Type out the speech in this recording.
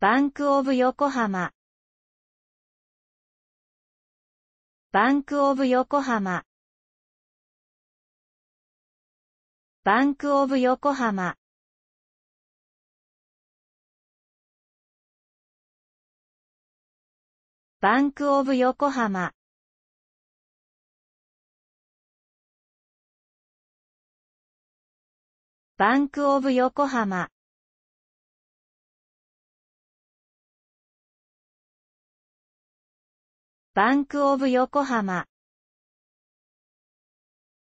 バンクオブ横浜バンクオブ横浜バンクオブ横浜バンクオブ横浜バンクオブ横浜バンクオブ横浜